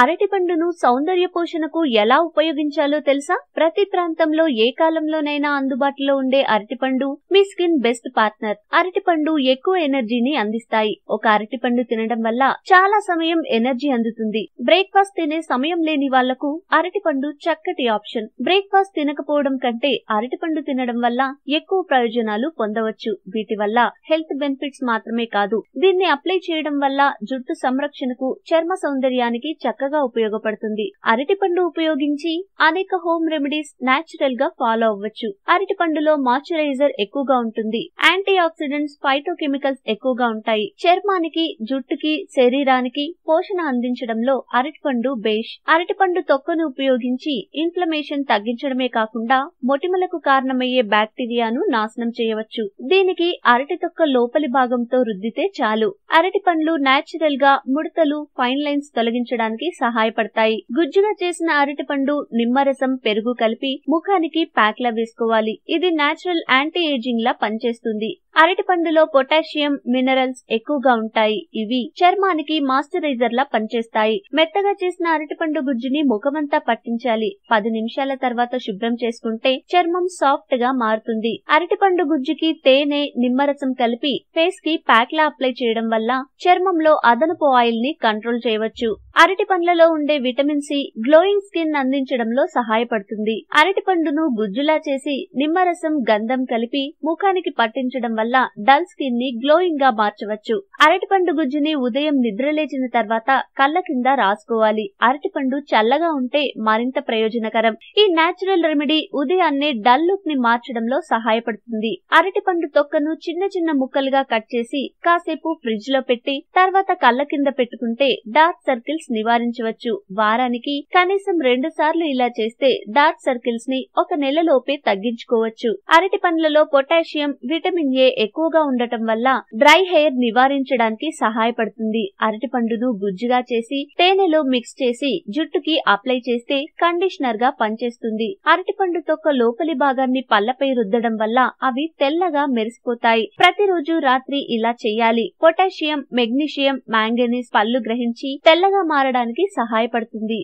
అరటి పండును సౌందర్య పోషణకు ఎలా ఉపయోగించాలో తెలుసా ప్రతి ప్రాంతంలో ఏ కాలంలోనైనా అందుబాటులో ఉండే అరటిపండు మీ స్కిన్ బెస్ట్ పార్ట్నర్ అరటిపండు ఎక్కువ ఎనర్జీని అందిస్తాయి ఒక అరటిపండు తినడం వల్ల చాలా సమయం ఎనర్జీ అందుతుంది బ్రేక్ఫాస్ట్ తినే సమయం లేని వాళ్లకు అరటిపండు చక్కటి ఆప్షన్ బ్రేక్ఫాస్ట్ తినకపోవడం కంటే అరటిపండు తినడం వల్ల ఎక్కువ ప్రయోజనాలు పొందవచ్చు వీటి వల్ల హెల్త్ బెనిఫిట్స్ మాత్రమే కాదు దీన్ని అప్లై చేయడం వల్ల జుట్టు సంరక్షణకు చర్మ సౌందర్యానికి చక్కగా చక్కగా ఉపయోగపడుతుంది అరటిపండు ఉపయోగించి అనేక హోమ్ రెమెడీస్ నాచురల్ గా ఫాలో అవ్వచ్చు అరటిపండులో మాయిశ్చరైజర్ ఎక్కువగా ఉంటుంది యాంటీ ఆక్సిడెంట్స్ ఫైటో కెమికల్స్ ఎక్కువగా ఉంటాయి చర్మానికి జుట్టుకి శరీరానికి పోషణ అందించడంలో అరటిపండు బేష్ అరటిపండు తొక్కను ఉపయోగించి ఇన్ఫ్లమేషన్ తగ్గించడమే కాకుండా మొటిమలకు కారణమయ్యే బ్యాక్టీరియాను నాశనం చేయవచ్చు దీనికి అరటి తొక్క లోపలి భాగంతో రుద్దితే చాలు అరటి పండ్లు నాచురల్ గా ముడతలు ఫైన్ లైన్స్ తొలగించడానికి సహాయపడతాయి గుజ్జుగా చేసిన అరటిపండు నిమ్మరసం పెరుగు కలిపి ముఖానికి ప్యాక్లా వేసుకోవాలి ఇది నేచురల్ యాంటీ ఏజింగ్ లా పనిచేస్తుంది అరటిపండులో పొటాషియం మినరల్స్ ఎక్కువగా ఉంటాయి ఇవి చర్మానికి మాయిశ్చరైజర్ లా పనిచేస్తాయి మెత్తగా చేసిన అరటిపండు గుజ్జుని ముఖమంతా పట్టించాలి పది నిమిషాల తర్వాత శుభ్రం చేసుకుంటే చర్మం సాఫ్ట్ గా మారుతుంది అరటిపండు గుజ్జుకి తేనె నిమ్మరసం కలిపి ఫేస్ కి ప్యాక్ లా అప్లై చేయడం వల్ల చర్మంలో అదనపు ఆయిల్ ని కంట్రోల్ చేయవచ్చు అరటి పండ్లలో ఉండే విటమిన్ సి గ్లోయింగ్ స్కిన్ అందించడంలో సహాయపడుతుంది అరటి పండును గుజ్జులా చేసి నిమ్మరసం గంధం కలిపి ముఖానికి పట్టించడం వల్ల వల్ల డల్ స్కిన్ ని గ్లోయింగ్ గా మార్చవచ్చు అరటిపండు గుజ్జుని ఉదయం నిద్రలేచిన తర్వాత కళ్ళ కింద రాసుకోవాలి అరటిపండు చల్లగా ఉంటే మరింత ప్రయోజనకరం ఈ నాచురల్ రెమెడీ ఉదయాన్నే డల్ లుక్ ని మార్చడంలో సహాయపడుతుంది అరటిపండు తొక్కను చిన్న చిన్న ముక్కలుగా కట్ చేసి కాసేపు ఫ్రిడ్జ్ లో పెట్టి తర్వాత కళ్ళ కింద పెట్టుకుంటే డార్క్ సర్కిల్స్ నివారించవచ్చు వారానికి కనీసం రెండు సార్లు ఇలా చేస్తే డార్క్ సర్కిల్స్ ని ఒక నెలలోపే తగ్గించుకోవచ్చు అరటి పండ్లలో పొటాషియం విటమిన్ ఏ ఎక్కువగా ఉండటం వల్ల డ్రై హెయిర్ నివారించడానికి సహాయపడుతుంది అరటి పండును గుజ్జుగా చేసి తేనెలో మిక్స్ చేసి జుట్టుకి అప్లై చేస్తే కండిషనర్ గా పనిచేస్తుంది అరటి పండు తొక్క లోపలి భాగాన్ని పళ్లపై రుద్దడం వల్ల అవి తెల్లగా మెరిసిపోతాయి ప్రతిరోజు రాత్రి ఇలా చేయాలి పొటాషియం మెగ్నీషియం మ్యాంగనీస్ పళ్ళు గ్రహించి తెల్లగా మారడానికి సహాయపడుతుంది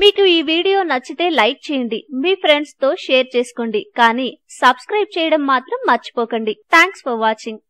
మీకు ఈ వీడియో నచ్చితే లైక్ చేయండి మీ ఫ్రెండ్స్ తో షేర్ చేసుకోండి కానీ సబ్స్క్రైబ్ చేయడం మాత్రం మర్చిపోకండి థ్యాంక్స్ ఫర్ వాచింగ్